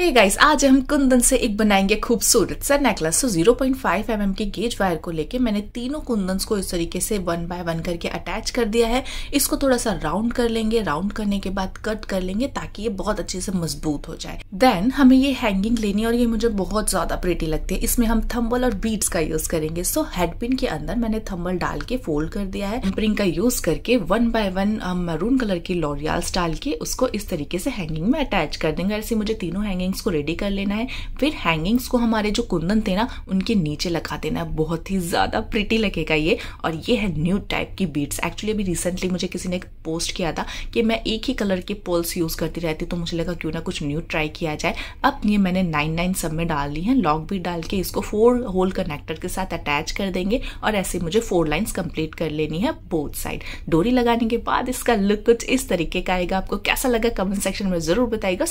ए hey guys आज हम कुंदन से एक बनाएंगे खूबसूरत सा नेकलेस सो जीरो पॉइंट एम के गेज वायर को लेके मैंने तीनों कुंदन को इस तरीके से वन बाय वन करके अटैच कर दिया है इसको थोड़ा सा राउंड कर लेंगे राउंड करने के बाद कट कर लेंगे ताकि ये बहुत अच्छे से मजबूत हो जाए देन हमें ये हैंगिंग लेनी और ये मुझे बहुत ज्यादा प्रेटी लगती है इसमें हम थम्बल और बीड्स का यूज करेंगे सो हेडपिन के अंदर मैंने थम्बल डाल के फोल्ड कर दिया है प्रिंग का यूज करके one by one maroon colour की लॉरियाल्स डाल के उसको इस तरीके से हैंगिंग में अटैच कर देंगे ऐसे मुझे तीनों हैंगिंग हैंगिंग्स को रेडी कर लेना है फिर हैंगिंग्स को हमारे जो कुंदन थे ना उनके नीचे लगा देना है बहुत ही ज़्यादा प्रिटी लगेगा ये और ये है न्यू टाइप की बीट्स एक्चुअली अभी रिसेंटली मुझे किसी ने पोस्ट किया था कि मैं एक ही कलर के पोल्स यूज़ करती रहती तो मुझे लगा क्यों ना कुछ न्यू ट्राई किया जाए अब ये मैंने नाइन नाइन सब में डाल ली है लॉक बीट डाल के इसको फोर होल कनेक्टर के साथ अटैच कर देंगे और ऐसे मुझे फोर लाइन्स कंप्लीट कर लेनी है बोथ साइड डोरी लगाने के बाद इसका लुक कुछ इस तरीके का आएगा आपको कैसा लगा कमेंट सेक्शन में ज़रूर बताएगा